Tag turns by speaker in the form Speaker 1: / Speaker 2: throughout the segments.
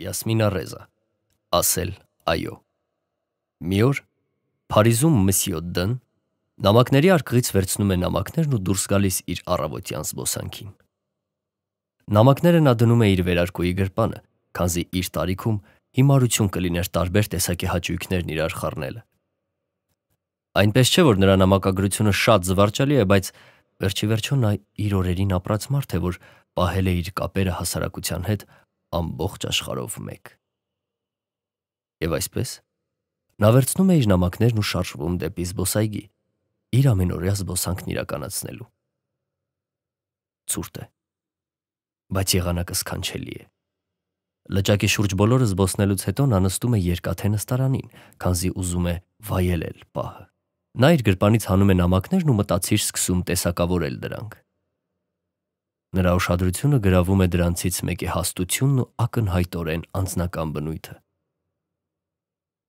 Speaker 1: Յասմինա Ռեզա, ասել այո։ Մի օր Փարիզում Մսյո Դն նամակների արկղից վերցնում է նամակներն ու դուրս գալիս իր առավոտյան զբոսանքին։ Նամակները նա դնում է իր վերարկուի գրպանը, քանզի իր տարիքում հիմարություն կլիներ տարբեր տեսակի հաճույքներն իրար խառնելը։ Այնպես չէ, որ նրա նամակագրությունը շատ զվարճալի է, բայց վերջի վերջո նա իր օրերին ապրած մարդ է, որ պահել է իր կապերը հասարակության հետ ամբողջ աշխարհով մեկ։ Եվ այսպես նա վերցնում է իր նամակներն ու շարժվում դեպի զբոսայգի, իր ամենօրյա զբոսանքն իրականացնելու։ Ցուրտ է։ Բայց եղանակը սքանչելի է։ Լճակի շուրջ բոլորը զբոսնելուց հետո նա նստում է երկաթե նստարանին, քանզի ուզում է վայելել պահը։ Նա իր գրպանից հանում է նամակներն ու մտածիր սկսում տեսակավորել դրանք։ Նրա ուշադրությունը գրավում է դրանցից մեկի հաստությունն ու ակնհայտորեն անձնական բնույթը։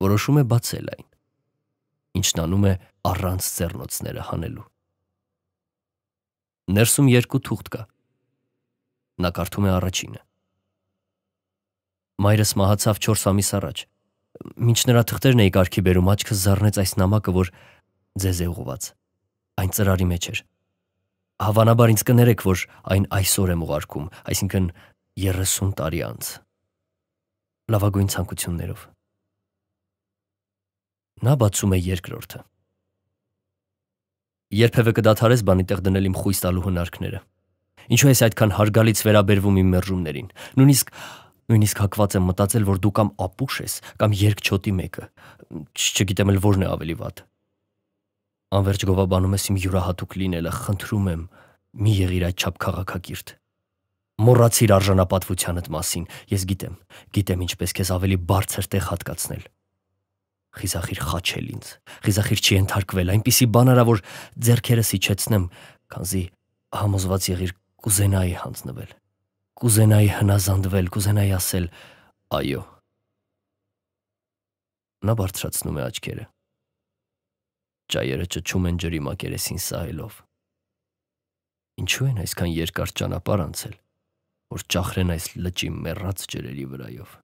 Speaker 1: Որոշում է բացել այն, ինչն անում է առանց ծեռնոցները հանելու։ Ներսում երկու թուղթ կա։ Նա կարդում է առաջինը։ Մայրս մահացավ 4 ամիս առաջ։ Մինչ նրա թղթերն էի կարքի բերում, աչքս զառնեց այս նամակը, որ ձեզ է ուղված։ Այն ծրարի մեջ էր։ Հավանաբար ինձ կներեք, որ այն այսօր եմ ուղարկում, այսինքն 30 տարի անց։ Լավագույն ցանկություններով։ Նա բացում է երկրորդը։ Երբևէ կդադարես բանի տեղ դնել իմ խույս տալու հնարքները։ Ինչու ես այդքան հարգալից վերաբերվում իմ մերժումներին։ Նույնիսկ նույնիսկ հակված եմ մտածել, որ դու կամ ապուշ ես, կամ երկչոտի մեկը։ Չգիտեմ էլ որն է ավելի վատ։ Անverջ գովաբանում ես իմ յուրահատուկ լինելը, խնդրում եմ, մի եղիր այդչափ քաղաքակիրթ։ Մոռացիր արժանապատվությանդ մասին։ Ես գիտեմ, գիտեմ ինչպես քեզ ավելի բարձր տեղ հատկացնել։ Խիզախիր խաչել ինձ, խիզախիր չի ենթարկվել, այնպիսի բան արա, որ зерքերս իջեցնեմ, քանզի համոզված եղիր կուզենայի հանձնվել։ Կուզենայի հնազանդվել, կուզենայի ասել՝ այո։ Նա բարձրացնում է աչքերը։ Ճայերը ճճում են ջրի մակերեսին սահելով։ Ինչու են այսքան երկար ճանապարհ անցել, որ ճախրեն այս լճի մեռած ջրերի վրայով։